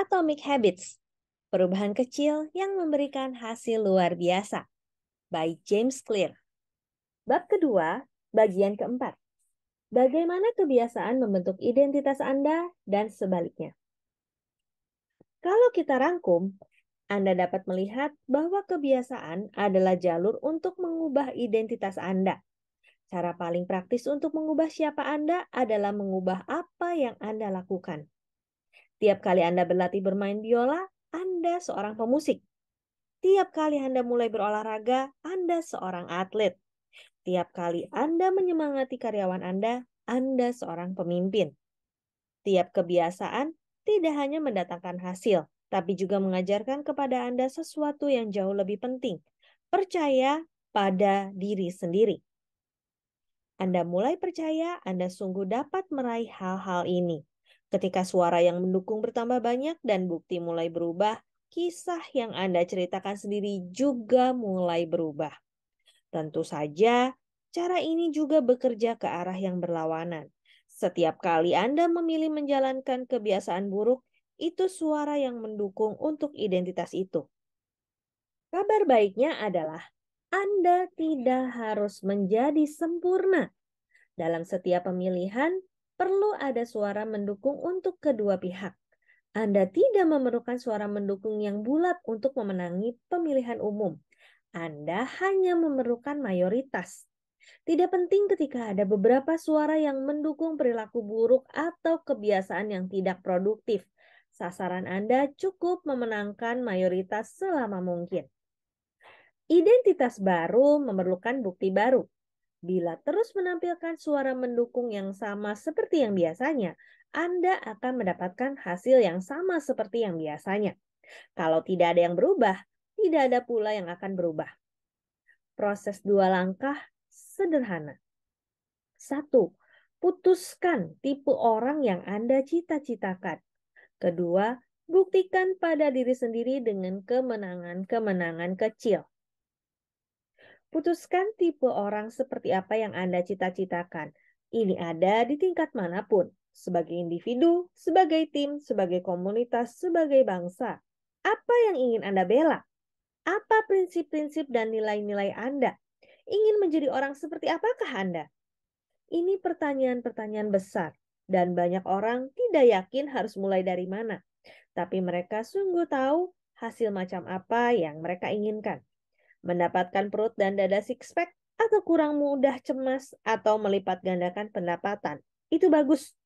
Atomic Habits, perubahan kecil yang memberikan hasil luar biasa, by James Clear. Bab kedua, bagian keempat. Bagaimana kebiasaan membentuk identitas Anda dan sebaliknya. Kalau kita rangkum, Anda dapat melihat bahwa kebiasaan adalah jalur untuk mengubah identitas Anda. Cara paling praktis untuk mengubah siapa Anda adalah mengubah apa yang Anda lakukan. Tiap kali Anda berlatih bermain biola, Anda seorang pemusik. Tiap kali Anda mulai berolahraga, Anda seorang atlet. Tiap kali Anda menyemangati karyawan Anda, Anda seorang pemimpin. Tiap kebiasaan tidak hanya mendatangkan hasil, tapi juga mengajarkan kepada Anda sesuatu yang jauh lebih penting. Percaya pada diri sendiri. Anda mulai percaya Anda sungguh dapat meraih hal-hal ini. Ketika suara yang mendukung bertambah banyak dan bukti mulai berubah, kisah yang Anda ceritakan sendiri juga mulai berubah. Tentu saja, cara ini juga bekerja ke arah yang berlawanan. Setiap kali Anda memilih menjalankan kebiasaan buruk, itu suara yang mendukung untuk identitas itu. Kabar baiknya adalah Anda tidak harus menjadi sempurna. Dalam setiap pemilihan, perlu ada suara mendukung untuk kedua pihak. Anda tidak memerlukan suara mendukung yang bulat untuk memenangi pemilihan umum. Anda hanya memerlukan mayoritas. Tidak penting ketika ada beberapa suara yang mendukung perilaku buruk atau kebiasaan yang tidak produktif. Sasaran Anda cukup memenangkan mayoritas selama mungkin. Identitas baru memerlukan bukti baru. Bila terus menampilkan suara mendukung yang sama seperti yang biasanya, Anda akan mendapatkan hasil yang sama seperti yang biasanya. Kalau tidak ada yang berubah, tidak ada pula yang akan berubah. Proses dua langkah sederhana. Satu, putuskan tipe orang yang Anda cita-citakan. Kedua, buktikan pada diri sendiri dengan kemenangan-kemenangan kecil. Putuskan tipe orang seperti apa yang Anda cita-citakan. Ini ada di tingkat manapun, sebagai individu, sebagai tim, sebagai komunitas, sebagai bangsa. Apa yang ingin Anda bela? Apa prinsip-prinsip dan nilai-nilai Anda? Ingin menjadi orang seperti apakah Anda? Ini pertanyaan-pertanyaan besar, dan banyak orang tidak yakin harus mulai dari mana. Tapi mereka sungguh tahu hasil macam apa yang mereka inginkan mendapatkan perut dan dada six pack atau kurang mudah cemas atau melipat gandakan pendapatan. Itu bagus.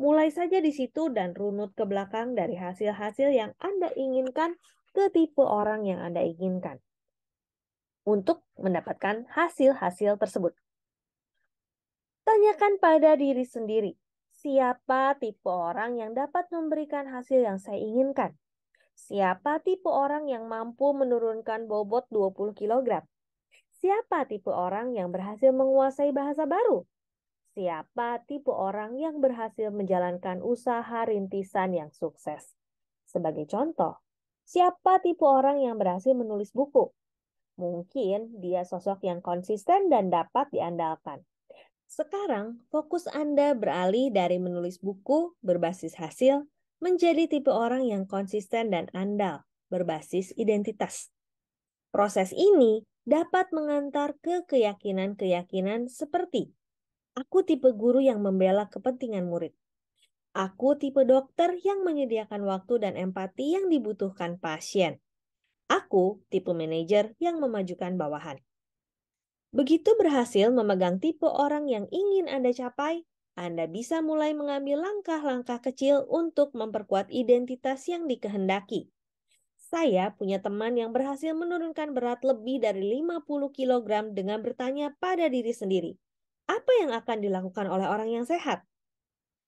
Mulai saja di situ dan runut ke belakang dari hasil-hasil yang Anda inginkan ke tipe orang yang Anda inginkan untuk mendapatkan hasil-hasil tersebut. Tanyakan pada diri sendiri, siapa tipe orang yang dapat memberikan hasil yang saya inginkan? Siapa tipe orang yang mampu menurunkan bobot 20 kg? Siapa tipe orang yang berhasil menguasai bahasa baru? Siapa tipe orang yang berhasil menjalankan usaha rintisan yang sukses? Sebagai contoh, siapa tipe orang yang berhasil menulis buku? Mungkin dia sosok yang konsisten dan dapat diandalkan. Sekarang, fokus Anda beralih dari menulis buku berbasis hasil menjadi tipe orang yang konsisten dan andal berbasis identitas. Proses ini dapat mengantar ke keyakinan-keyakinan seperti aku tipe guru yang membela kepentingan murid. Aku tipe dokter yang menyediakan waktu dan empati yang dibutuhkan pasien. Aku tipe manajer yang memajukan bawahan. Begitu berhasil memegang tipe orang yang ingin Anda capai, anda bisa mulai mengambil langkah-langkah kecil untuk memperkuat identitas yang dikehendaki. Saya punya teman yang berhasil menurunkan berat lebih dari 50 kg dengan bertanya pada diri sendiri, apa yang akan dilakukan oleh orang yang sehat?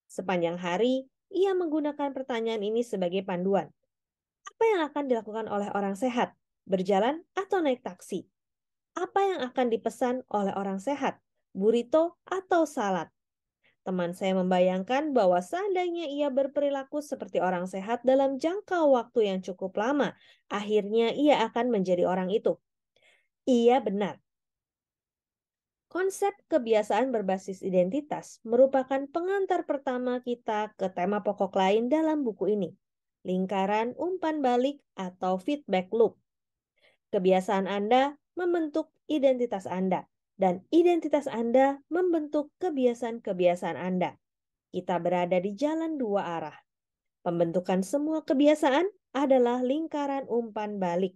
Sepanjang hari, ia menggunakan pertanyaan ini sebagai panduan. Apa yang akan dilakukan oleh orang sehat? Berjalan atau naik taksi? Apa yang akan dipesan oleh orang sehat? Burrito atau salad? Teman saya membayangkan bahwa seandainya ia berperilaku seperti orang sehat dalam jangka waktu yang cukup lama, akhirnya ia akan menjadi orang itu. Ia benar. Konsep kebiasaan berbasis identitas merupakan pengantar pertama kita ke tema pokok lain dalam buku ini, lingkaran umpan balik atau feedback loop. Kebiasaan Anda membentuk identitas Anda dan identitas Anda membentuk kebiasaan-kebiasaan Anda. Kita berada di jalan dua arah. Pembentukan semua kebiasaan adalah lingkaran umpan balik,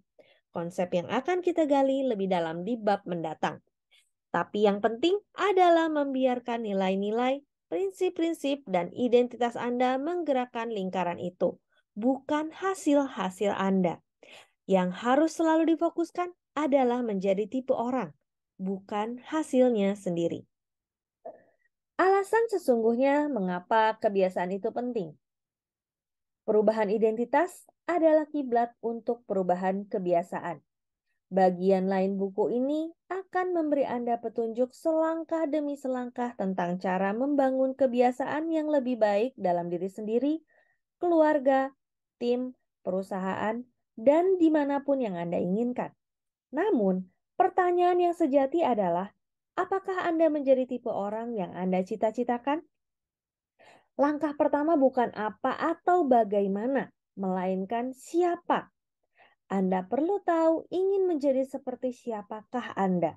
konsep yang akan kita gali lebih dalam di bab mendatang. Tapi yang penting adalah membiarkan nilai-nilai, prinsip-prinsip, dan identitas Anda menggerakkan lingkaran itu, bukan hasil-hasil Anda. Yang harus selalu difokuskan adalah menjadi tipe orang bukan hasilnya sendiri. Alasan sesungguhnya mengapa kebiasaan itu penting. Perubahan identitas adalah kiblat untuk perubahan kebiasaan. Bagian lain buku ini akan memberi Anda petunjuk selangkah demi selangkah tentang cara membangun kebiasaan yang lebih baik dalam diri sendiri, keluarga, tim, perusahaan, dan dimanapun yang Anda inginkan. Namun, Pertanyaan yang sejati adalah, apakah Anda menjadi tipe orang yang Anda cita-citakan? Langkah pertama bukan apa atau bagaimana, melainkan siapa. Anda perlu tahu ingin menjadi seperti siapakah Anda.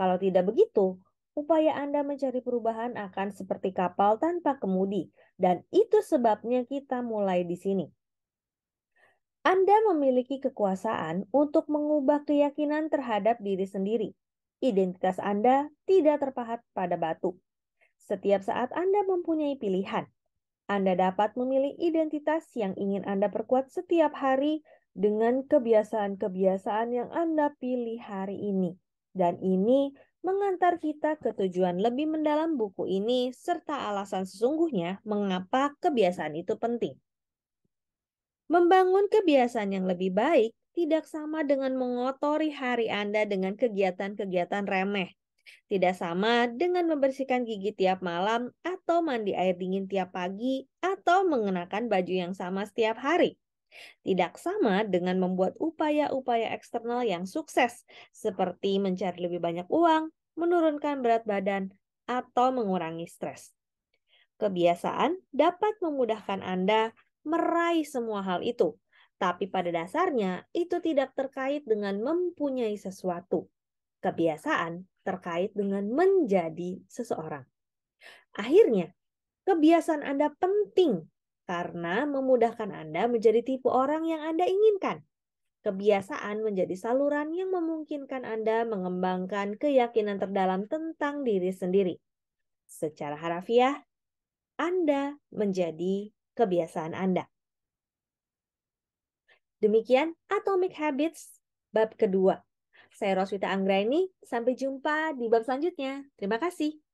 Kalau tidak begitu, upaya Anda mencari perubahan akan seperti kapal tanpa kemudi, dan itu sebabnya kita mulai di sini. Anda memiliki kekuasaan untuk mengubah keyakinan terhadap diri sendiri. Identitas Anda tidak terpahat pada batu. Setiap saat Anda mempunyai pilihan. Anda dapat memilih identitas yang ingin Anda perkuat setiap hari dengan kebiasaan-kebiasaan yang Anda pilih hari ini. Dan ini mengantar kita ke tujuan lebih mendalam buku ini serta alasan sesungguhnya mengapa kebiasaan itu penting. Membangun kebiasaan yang lebih baik tidak sama dengan mengotori hari Anda dengan kegiatan-kegiatan remeh. Tidak sama dengan membersihkan gigi tiap malam atau mandi air dingin tiap pagi atau mengenakan baju yang sama setiap hari. Tidak sama dengan membuat upaya-upaya eksternal yang sukses seperti mencari lebih banyak uang, menurunkan berat badan, atau mengurangi stres. Kebiasaan dapat memudahkan Anda meraih semua hal itu. Tapi pada dasarnya, itu tidak terkait dengan mempunyai sesuatu. Kebiasaan terkait dengan menjadi seseorang. Akhirnya, kebiasaan Anda penting karena memudahkan Anda menjadi tipe orang yang Anda inginkan. Kebiasaan menjadi saluran yang memungkinkan Anda mengembangkan keyakinan terdalam tentang diri sendiri. Secara harafiah, Anda menjadi kebiasaan Anda. Demikian Atomic Habits bab kedua. Saya Roswita Anggraini, sampai jumpa di bab selanjutnya. Terima kasih.